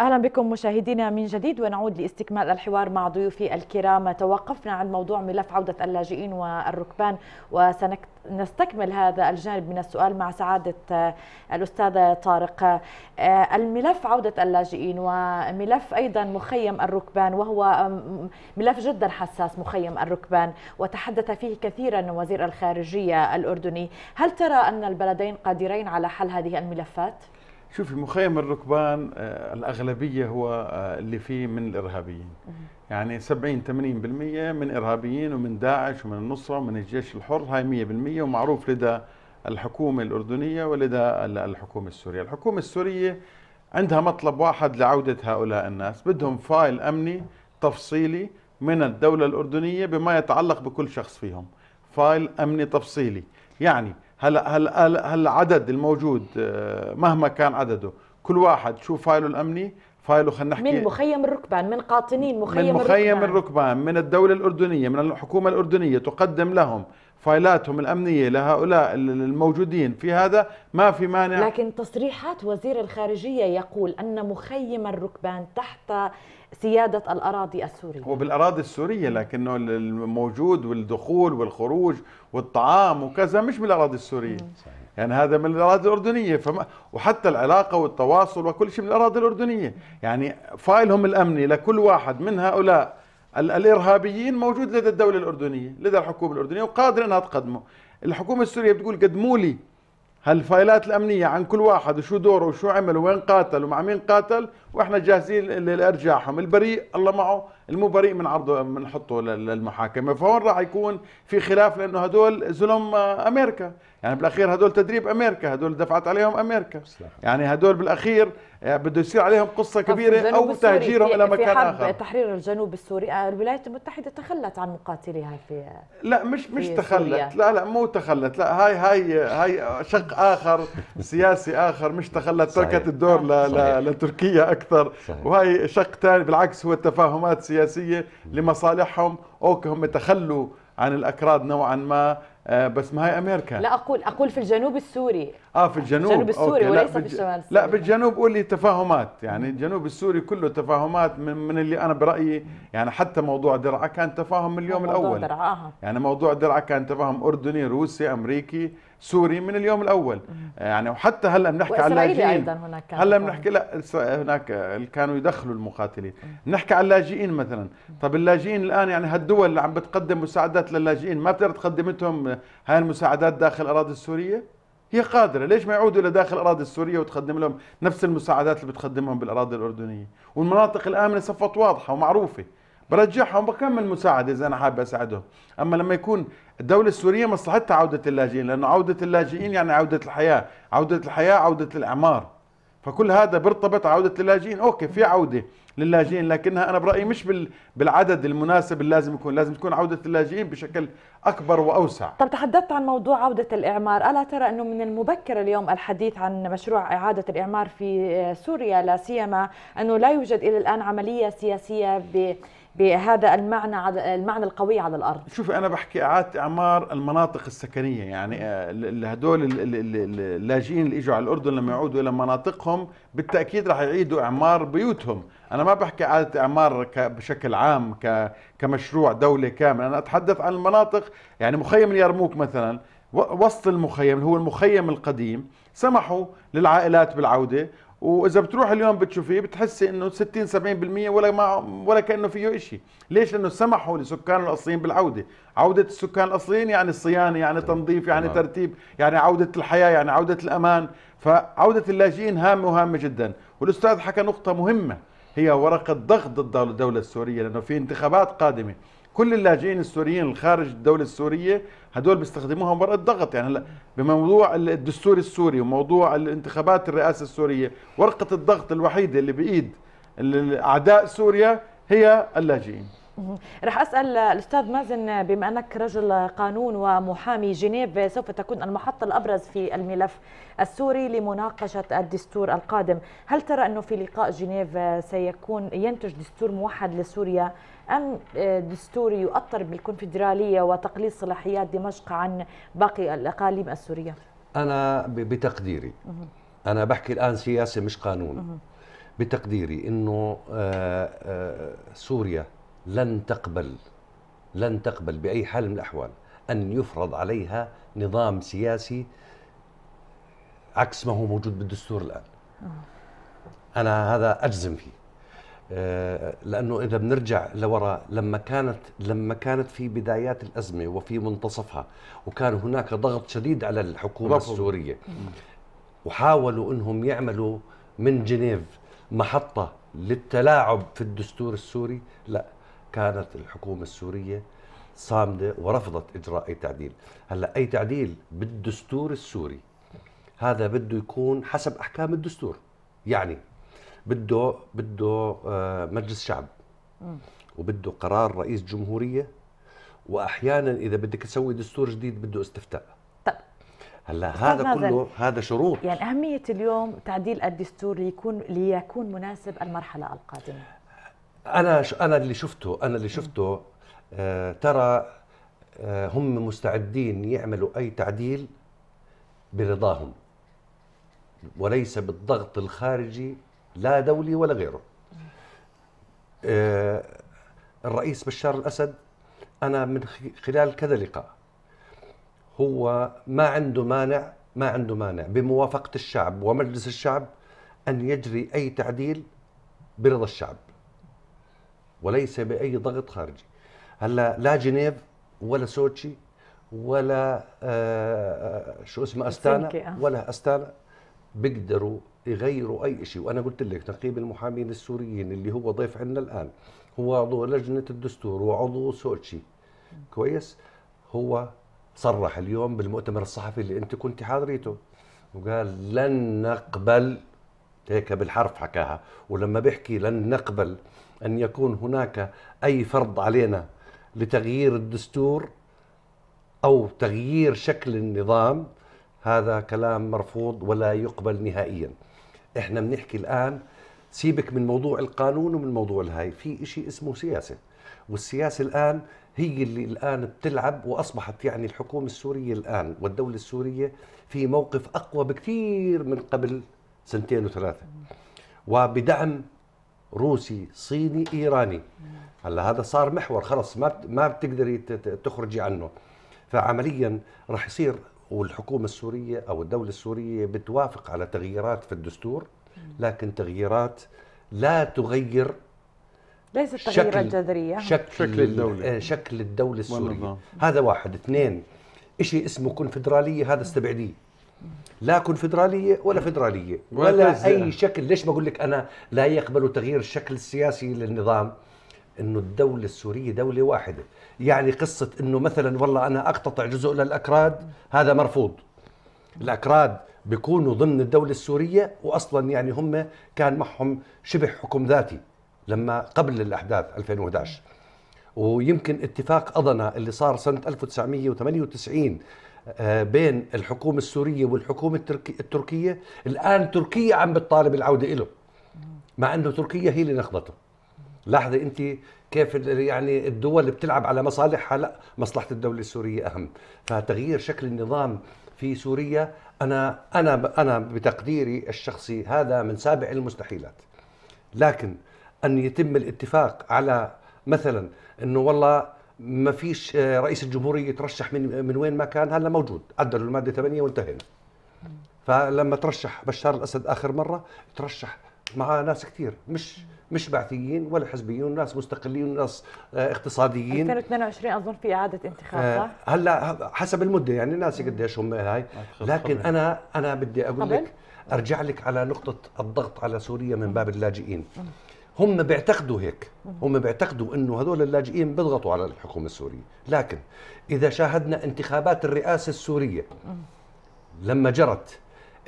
اهلا بكم مشاهدينا من جديد ونعود لاستكمال الحوار مع ضيوفي الكرام توقفنا عن موضوع ملف عوده اللاجئين والركبان وسنستكمل هذا الجانب من السؤال مع سعاده آه، الاستاذ طارق آه، الملف عوده اللاجئين وملف ايضا مخيم الركبان وهو ملف جدا حساس مخيم الركبان وتحدث فيه كثيرا وزير الخارجيه الاردني هل ترى ان البلدين قادرين على حل هذه الملفات شوفي مخيم الركبان آه، الأغلبية هو آه، اللي فيه من الإرهابيين يعني 70 80% من إرهابيين ومن داعش ومن النصرة ومن الجيش الحر هاي 100% ومعروف لدى الحكومة الأردنية ولدى الحكومة السورية الحكومة السورية عندها مطلب واحد لعودة هؤلاء الناس بدهم فايل أمني تفصيلي من الدولة الأردنية بما يتعلق بكل شخص فيهم فايل أمني تفصيلي يعني هلا هلا هلا العدد الموجود آه، مهما كان عدده كل واحد شو فايله الامني فايله خلينا نحكي من مخيم الركبان من قاطنين مخيم من مخيم الركبان. الركبان من الدوله الاردنيه من الحكومه الاردنيه تقدم لهم فايلاتهم الامنيه لهؤلاء الموجودين في هذا ما في مانع لكن تصريحات وزير الخارجيه يقول ان مخيم الركبان تحت سياده الاراضي السوريه وبالاراضي السوريه لكنه الموجود والدخول والخروج والطعام وكذا مش من الاراضي السوريه صحيح. يعني هذا من الاراضي الاردنيه فما وحتى العلاقه والتواصل وكل شيء من الاراضي الاردنيه يعني فايلهم الامني لكل واحد من هؤلاء الارهابيين موجود لدى الدوله الاردنيه لدى الحكومه الاردنيه وقادره انها تقدمه الحكومه السوريه بتقول قدموا لي هالفايلات الامنيه عن كل واحد وشو دوره وشو عمل وين قاتل ومع مين قاتل واحنا جاهزين لارجاعهم البريء الله معه المو بريء من عرضه بنحطه للمحاكمه فهون راح يكون في خلاف لانه هدول زلم امريكا يعني بالاخير هدول تدريب امريكا هدول دفعت عليهم امريكا يعني هدول بالاخير يعني بده يصير عليهم قصه كبيره او تهجيرهم الى مكان حرب اخر تحرير الجنوب السوري آه، الولايات المتحده تخلت عن مقاتليها في لا مش مش تخلت سوريا. لا لا مو تخلت لا هاي هاي هاي شق اخر سياسي اخر مش تخلت تركت الدور ل صحيح. لتركيا اكثر صحيح. وهي شق ثاني بالعكس هو تفاهمات سياسيه لمصالحهم اوكي هم تخلوا عن الاكراد نوعا ما آه بس ما هي امريكا لا اقول اقول في الجنوب السوري اه في الجنوب الجنوب السوري وليس بالج... في الشمال السوري لا بالجنوب قول لي تفاهمات يعني الجنوب السوري كله تفاهمات من, من اللي انا برايي يعني حتى موضوع درعا كان تفاهم من اليوم موضوع الاول درعا. آه. يعني موضوع درعا كان تفاهم اردني روسي امريكي سوري من اليوم الاول آه، يعني وحتى هلا بنحكي على اللاجئين ايضا هناك هلا بنحكي لا هناك كانوا يدخلوا المقاتلين بنحكي على اللاجئين مثلا طب اللاجئين الان يعني هالدول اللي عم بتقدم مساعدات للاجئين ما بتقدر تقدم لهم هاي المساعدات داخل الاراضي السوريه هي قادرة ليش ما يعودوا إلى داخل الأراضي السورية وتقدم لهم نفس المساعدات اللي بتقدمهم بالأراضي الأردنية والمناطق الآمنة صفت واضحة ومعروفة برجعهم بكمل مساعدة إذا أنا حابب أساعدهم أما لما يكون الدولة السورية مصلحتها عودة اللاجئين لأنه عودة اللاجئين يعني عودة الحياة عودة الحياة عودة الإعمار فكل هذا بيرتبط عودة اللاجئين أوكي في عودة للاجئين لكنها أنا برأيي مش بالعدد المناسب اللي لازم يكون لازم تكون عودة اللاجئين بشكل أكبر وأوسع طب تحدثت عن موضوع عودة الإعمار ألا ترى أنه من المبكر اليوم الحديث عن مشروع إعادة الإعمار في سوريا لا سيما أنه لا يوجد إلى الآن عملية سياسية ب بهذا المعنى على المعنى القوي على الارض شوف انا بحكي اعاده اعمار المناطق السكنيه يعني آه، هدول اللاجئين اللي اجوا على الاردن لما يعودوا الى مناطقهم بالتاكيد راح يعيدوا اعمار بيوتهم انا ما بحكي اعاده اعمار بشكل عام كمشروع دوله كامل انا اتحدث عن المناطق يعني مخيم اليرموك مثلا وسط المخيم هو المخيم القديم سمحوا للعائلات بالعودة واذا بتروح اليوم بتشوفيه بتحسي انه 60 70% ولا ما ولا كانه فيه شيء، ليش؟ لانه سمحوا لسكان الاصليين بالعوده، عوده السكان الاصليين يعني الصيانه يعني تنظيف يعني ترتيب يعني عوده الحياه يعني عوده الامان، فعوده اللاجئين هامه وهامه جدا، والاستاذ حكى نقطه مهمه هي ورقه ضغط ضد الدوله السوريه لانه في انتخابات قادمه، كل اللاجئين السوريين الخارج الدولة السورية هدول بيستخدموها ورقه ضغط يعني هلا بموضوع الدستور السوري وموضوع الانتخابات الرئاسة السورية ورقة الضغط الوحيدة اللي بإيد أعداء سوريا هي اللاجئين رح اسال الاستاذ مازن بما انك رجل قانون ومحامي جنيف سوف تكون المحطه الابرز في الملف السوري لمناقشه الدستور القادم، هل ترى انه في لقاء جنيف سيكون ينتج دستور موحد لسوريا ام دستور يؤطر بالكونفدراليه وتقليص صلاحيات دمشق عن باقي الاقاليم السوريه؟ انا بتقديري انا بحكي الان سياسه مش قانون بتقديري انه آه، آه، سوريا لن تقبل لن تقبل باي حال من الاحوال ان يفرض عليها نظام سياسي عكس ما هو موجود بالدستور الان. آه. انا هذا اجزم فيه. آه، لانه اذا بنرجع لورا لما كانت لما كانت في بدايات الازمه وفي منتصفها وكان هناك ضغط شديد على الحكومه رفض. السوريه وحاولوا انهم يعملوا من جنيف محطه للتلاعب في الدستور السوري لا كانت الحكومة السورية صامدة ورفضت إجراء أي تعديل هلأ أي تعديل بالدستور السوري هذا بده يكون حسب أحكام الدستور يعني بده بده آه، مجلس شعب وبده قرار رئيس جمهورية وأحيانا إذا بدك تسوي دستور جديد بده استفتاء هلا هذا كله هذا شروط يعني أهمية اليوم تعديل الدستور ليكون ليكون مناسب المرحلة القادمة انا انا اللي شفته انا اللي شفته آه ترى آه هم مستعدين يعملوا اي تعديل برضاهم وليس بالضغط الخارجي لا دولي ولا غيره آه الرئيس بشار الاسد انا من خلال كذا لقاء هو ما عنده مانع ما عنده مانع بموافقه الشعب ومجلس الشعب ان يجري اي تعديل برضا الشعب وليس باي ضغط خارجي هلا لا جنيف ولا سوتشي ولا آه, آه، شو اسمه استانا آه. ولا استانا بيقدروا يغيروا اي شيء وانا قلت لك نقيب المحامين السوريين اللي هو ضيف عندنا الان هو عضو لجنه الدستور وعضو سوتشي كويس هو صرح اليوم بالمؤتمر الصحفي اللي انت كنت حاضريته وقال لن نقبل هيك بالحرف حكاها ولما بيحكي لن نقبل أن يكون هناك أي فرض علينا لتغيير الدستور أو تغيير شكل النظام هذا كلام مرفوض ولا يقبل نهائيا احنا بنحكي الآن سيبك من موضوع القانون ومن موضوع الهاي في إشي اسمه سياسة والسياسة الآن هي اللي الآن بتلعب وأصبحت يعني الحكومة السورية الآن والدولة السورية في موقف أقوى بكثير من قبل سنتين وثلاثة وبدعم روسي صيني ايراني هلا هذا صار محور خلص ما ما بتقدري تخرجي عنه فعمليا راح يصير والحكومه السوريه او الدوله السوريه بتوافق على تغييرات في الدستور لكن تغييرات لا تغير ليست تغييرات جذريه شكل, شكل الدوله آه، شكل الدوله السوريه هذا واحد اثنين شيء اسمه كونفدراليه هذا استبعديه لا كونفدراليه ولا فدراليه ولا, اي شكل ليش بقول لك انا لا يقبل تغيير الشكل السياسي للنظام انه الدوله السوريه دوله واحده يعني قصه انه مثلا والله انا اقتطع جزء للاكراد هذا مرفوض الاكراد بيكونوا ضمن الدوله السوريه واصلا يعني هم كان معهم شبه حكم ذاتي لما قبل الاحداث 2011 ويمكن اتفاق اضنا اللي صار سنه 1998 آه، بين الحكومة السورية والحكومة التركية الآن تركيا عم بتطالب العودة إله مع أنه تركيا هي اللي نخبطه لاحظي أنت كيف يعني الدول اللي بتلعب على مصالحها لا مصلحة الدولة السورية أهم فتغيير شكل النظام في سوريا أنا أنا أنا بتقديري الشخصي هذا من سابع المستحيلات لكن أن يتم الاتفاق على مثلا أنه والله ما فيش رئيس الجمهوريه يترشح من من وين ما كان هلا موجود عدلوا الماده 8 وانتهينا فلما ترشح بشار الاسد اخر مره ترشح مع ناس كثير مش مش بعثيين ولا حزبيين ناس مستقلين وناس آه، اقتصاديين 2022 اظن في اعاده انتخاب آه، صح؟ هلا حسب المده يعني ناسي قديش هم هاي لكن انا انا بدي اقول لك ارجع لك على نقطه الضغط على سوريا من باب اللاجئين هم بيعتقدوا هيك هم بيعتقدوا انه هذول اللاجئين بيضغطوا على الحكومه السوريه لكن اذا شاهدنا انتخابات الرئاسه السوريه لما جرت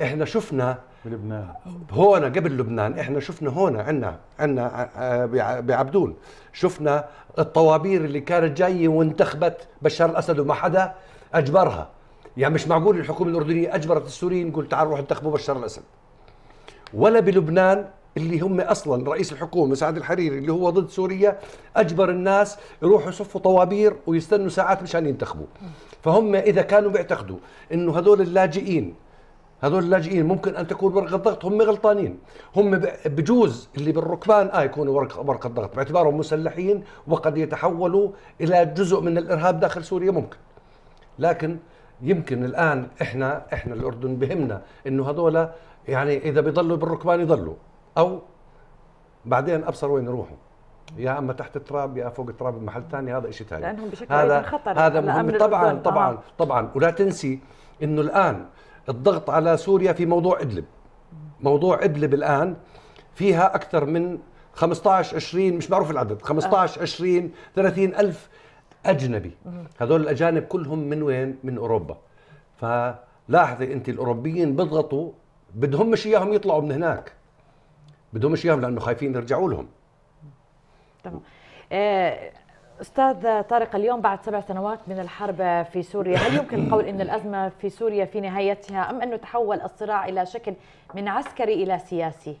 احنا شفنا بلبنان هون قبل لبنان احنا شفنا هون عنا عنا آه، بعبدون شفنا الطوابير اللي كانت جايه وانتخبت بشار الاسد وما حدا اجبرها يعني مش معقول الحكومه الاردنيه اجبرت السوريين يقول تعالوا روح انتخبوا بشار الاسد ولا بلبنان اللي هم اصلا رئيس الحكومه سعد الحريري اللي هو ضد سوريا اجبر الناس يروحوا يصفوا طوابير ويستنوا ساعات مشان ينتخبوا فهم اذا كانوا بيعتقدوا انه هذول اللاجئين هذول اللاجئين ممكن ان تكون ورقه ضغط هم غلطانين هم بجوز اللي بالركبان اه يكونوا ورقه ورقه ضغط باعتبارهم مسلحين وقد يتحولوا الى جزء من الارهاب داخل سوريا ممكن لكن يمكن الان احنا احنا الاردن بهمنا انه هذول يعني اذا بيضلوا بالركبان يضلوا او بعدين ابصر وين يروحوا يا اما تحت التراب يا فوق التراب بمحل ثاني هذا شيء ثاني لانهم بشكل هذا خطر هذا مهم طبعا طبعا آه. طبعا ولا تنسي انه الان الضغط على سوريا في موضوع ادلب موضوع ادلب الان فيها اكثر من 15 20 مش معروف العدد 15 آه. 20 30 الف اجنبي هذول الاجانب كلهم من وين من اوروبا فلاحظي انت الاوروبيين بيضغطوا بدهم مش اياهم يطلعوا من هناك بدهمش اياهم لانه خايفين يرجعوا لهم تمام آه، استاذ طارق اليوم بعد سبع سنوات من الحرب في سوريا هل يمكن القول ان الازمه في سوريا في نهايتها ام انه تحول الصراع الى شكل من عسكري الى سياسي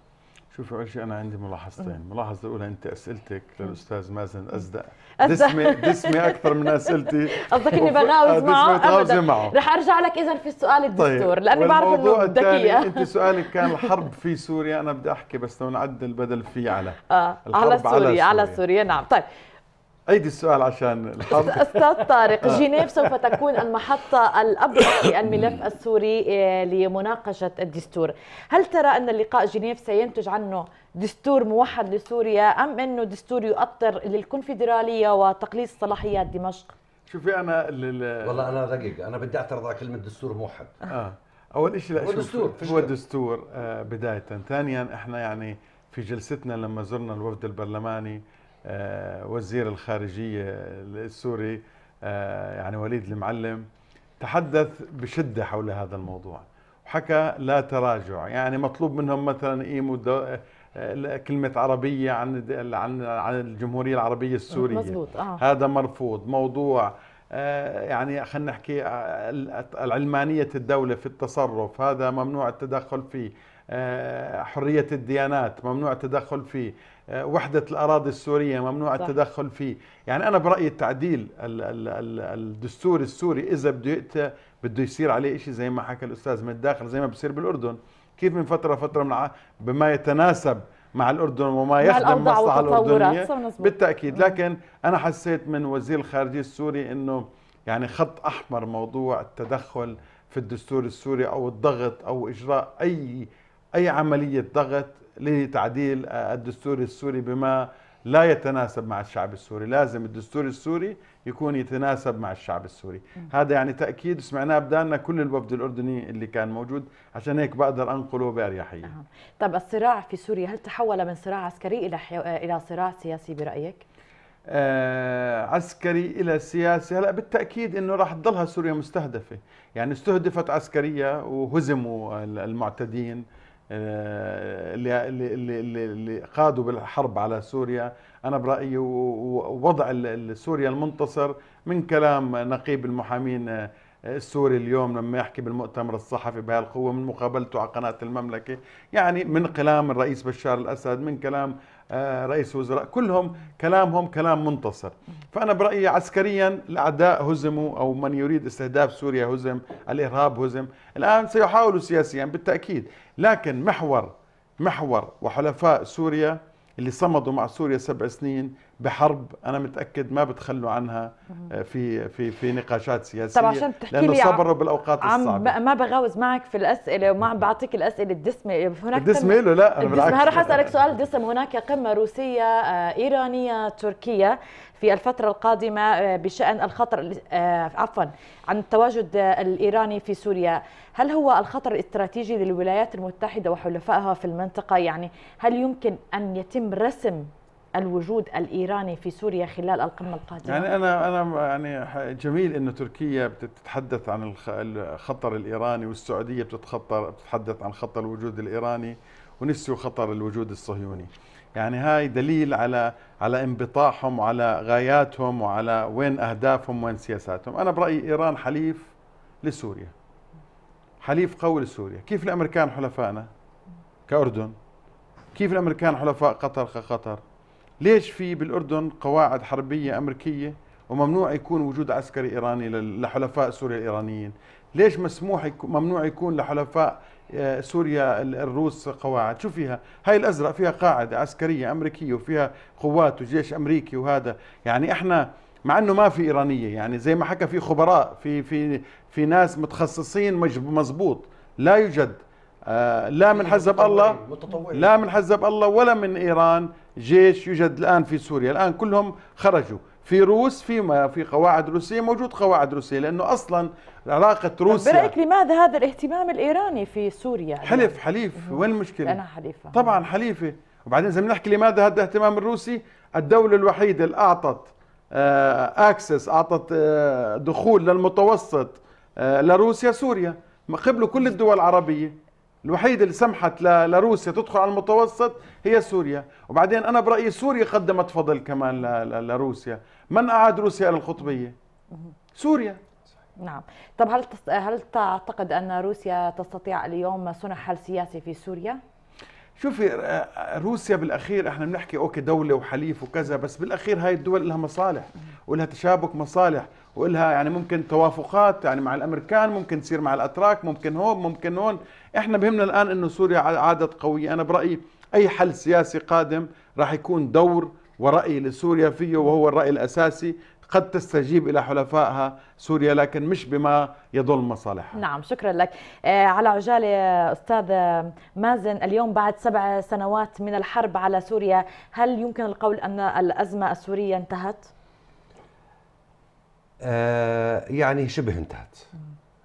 شوفي اول شيء انا عندي ملاحظتين، الملاحظه الاولى انت اسئلتك للاستاذ مازن ازدق دسمه دسمه اكثر من اسئلتي قصدك اني بغاوز آه، معه ابدا معه رح ارجع لك اذا في السؤال طيب، الدستور طيب. لاني بعرف انه ذكيه انت سؤالك كان الحرب في سوريا انا بدي احكي بس لو نعدل بدل في على اه الحرب على سوريا على سوريا, على سوريا. نعم طيب أيدي السؤال عشان الحظ أستاذ طارق جنيف سوف تكون المحطة الأبرز في الملف السوري آه، لمناقشة الدستور هل ترى أن لقاء جنيف سينتج عنه دستور موحد لسوريا أم أنه دستور يؤطر للكونفدرالية وتقليص صلاحيات دمشق؟ شوفي أنا لل... والله أنا دقيقة أنا بدي أعترض على كلمة دستور موحد آه. أول شيء لا هو دستور هو دستور آه بداية ثانيا إحنا يعني في جلستنا لما زرنا الوفد البرلماني آه، وزير الخارجية السوري آه، يعني وليد المعلم تحدث بشدة حول هذا الموضوع وحكى لا تراجع يعني مطلوب منهم مثلا إيمو آه، كلمة عربية عن عن عن الجمهورية العربية السورية مزبوط. آه. هذا مرفوض موضوع يعني خلينا نحكي علمانية الدولة في التصرف هذا ممنوع التدخل فيه آه، حرية الديانات ممنوع التدخل فيه آه، وحدة الأراضي السورية ممنوع صح. التدخل فيه يعني أنا برأيي التعديل الدستور السوري إذا بده بده يصير عليه شيء زي ما حكى الأستاذ من الداخل زي ما بصير بالأردن كيف من فترة فترة من بما يتناسب مع الأردن وما يخدم مصلحة الأردنية بالتأكيد لكن أنا حسيت من وزير الخارجية السوري أنه يعني خط أحمر موضوع التدخل في الدستور السوري أو الضغط أو إجراء أي أي عملية ضغط لتعديل الدستور السوري بما لا يتناسب مع الشعب السوري لازم الدستور السوري يكون يتناسب مع الشعب السوري هذا يعني تأكيد سمعناه بدالنا كل الوفد الأردني اللي كان موجود عشان هيك بقدر أنقله بأريحية أه. طب الصراع في سوريا هل تحول من صراع عسكري إلى, حيو... إلى صراع سياسي برأيك؟ آه عسكري الى سياسي هلا بالتاكيد انه راح تضلها سوريا مستهدفه يعني استهدفت عسكريا وهزموا المعتدين آه، اللي اللي اللي قادوا بالحرب على سوريا انا برايي ووضع سوريا المنتصر من كلام نقيب المحامين آه، السوري اليوم لما يحكي بالمؤتمر الصحفي بهالقوه من مقابلته على قناه المملكه يعني من كلام الرئيس بشار الاسد من كلام آه، رئيس وزراء كلهم كلامهم كلام منتصر فأنا برأيي عسكريا الأعداء هزموا أو من يريد استهداف سوريا هزم الإرهاب هزم الآن سيحاولوا سياسيا بالتأكيد لكن محور محور وحلفاء سوريا اللي صمدوا مع سوريا سبع سنين بحرب انا متاكد ما بتخلوا عنها آه، في في في نقاشات سياسيه طب عشان بتحكي لانه صبروا بالاوقات عم الصعبه ما بغاوز معك في الاسئله وما عم بعطيك الاسئله الدسمه هناك الدسمه له لا انا بالعكس رح اسالك سؤال دسم هناك قمه روسيه آه، ايرانيه تركيه في الفترة القادمة آه، بشأن الخطر عفوا عن التواجد الإيراني في سوريا هل هو الخطر الاستراتيجي للولايات المتحدة وحلفائها في المنطقة يعني هل يمكن أن يتم رسم الوجود الايراني في سوريا خلال القمه القادمه؟ يعني انا انا يعني جميل انه تركيا بتتحدث عن الخطر الايراني والسعوديه بتتخطر بتتحدث عن خطر الوجود الايراني ونسيوا خطر الوجود الصهيوني. يعني هاي دليل على على انبطاحهم وعلى غاياتهم وعلى وين اهدافهم وين سياساتهم، انا برايي ايران حليف لسوريا. حليف قوي لسوريا، كيف الامريكان حلفائنا كاردن؟ كيف الامريكان حلفاء قطر كقطر؟ ليش في بالاردن قواعد حربيه امريكيه وممنوع يكون وجود عسكري ايراني لحلفاء سوريا الايرانيين ليش مسموح ممنوع يكون لحلفاء آه، سوريا الروس قواعد شو فيها هاي الازرق فيها قاعده عسكريه امريكيه وفيها قوات وجيش امريكي وهذا يعني احنا مع انه ما في ايرانيه يعني زي ما حكى في خبراء في في في ناس متخصصين مزبوط لا يوجد آه، لا من حزب الله لا من حزب الله ولا من إيران جيش يوجد الآن في سوريا الآن كلهم خرجوا في روس في ما في قواعد روسيه موجود قواعد روسيه لانه اصلا علاقه روسيا برايك لماذا هذا الاهتمام الايراني في سوريا حلف حليف وين المشكله انا حليفه طبعا حليفه وبعدين اذا بنحكي لماذا هذا الاهتمام الروسي الدوله الوحيده اللي اعطت اكسس آه، اعطت آه، دخول للمتوسط لروسيا سوريا قبلوا كل الدول العربيه الوحيده اللي سمحت لروسيا تدخل على المتوسط هي سوريا وبعدين انا برايي سوريا قدمت فضل كمان لروسيا من اعاد روسيا الى القطبيه سوريا نعم طب هل هل تعتقد ان روسيا تستطيع اليوم صنع حل سياسي في سوريا شوفي آه، آه، روسيا بالاخير احنا بنحكي اوكي دوله وحليف وكذا بس بالاخير هاي الدول لها مصالح ولها تشابك مصالح ولها يعني ممكن توافقات يعني مع الامريكان ممكن تصير مع الاتراك ممكن هون ممكن هون احنا بهمنا الان انه سوريا عادت قويه انا برايي اي حل سياسي قادم راح يكون دور ورأي لسوريا فيه وهو الرأي الأساسي قد تستجيب إلى حلفائها سوريا لكن مش بما يضل مصالحها نعم شكرا لك آه، على عجالة أستاذ مازن اليوم بعد سبع سنوات من الحرب على سوريا هل يمكن القول أن الأزمة السورية انتهت؟ آه، يعني شبه انتهت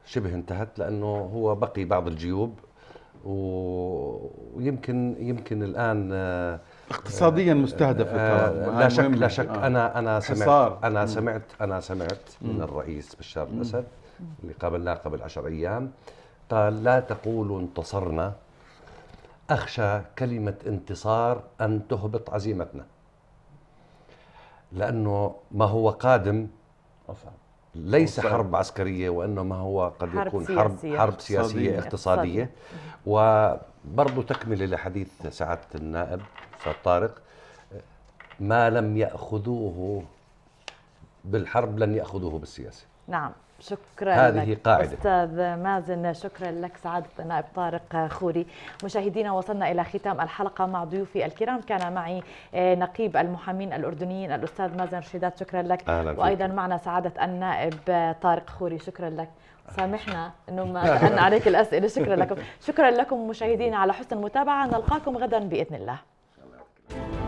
شبه انتهت لأنه هو بقي بعض الجيوب ويمكن يمكن الآن آه اقتصاديا مستهدف آه لا شك لا شك آه. انا انا سمعت انا سمعت انا سمعت من الرئيس بشار الاسد اللي قابلناه قبل 10 ايام قال لا تقولوا انتصرنا اخشى كلمه انتصار ان تهبط عزيمتنا لانه ما هو قادم ليس حرب عسكرية وإنما هو قد يكون حرب سياسية حرب سياسية اقتصادية, اقتصادية. وبرضه تكملة لحديث سعادة النائب استاذ طارق ما لم ياخذوه بالحرب لن ياخذوه بالسياسه نعم شكرا هذه لك قاعدة أستاذ مازن شكرا لك سعادة النائب طارق خوري مشاهدينا وصلنا إلى ختام الحلقة مع ضيوفي الكرام كان معي آه، نقيب المحامين الأردنيين الأستاذ مازن رشيدات شكرا لك أهلا وأيضا معنا سعادة النائب طارق خوري شكرا لك سامحنا انه ما عليك الاسئله شكرا لكم شكرا لكم مشاهدينا على حسن المتابعه نلقاكم غدا باذن الله Thank you.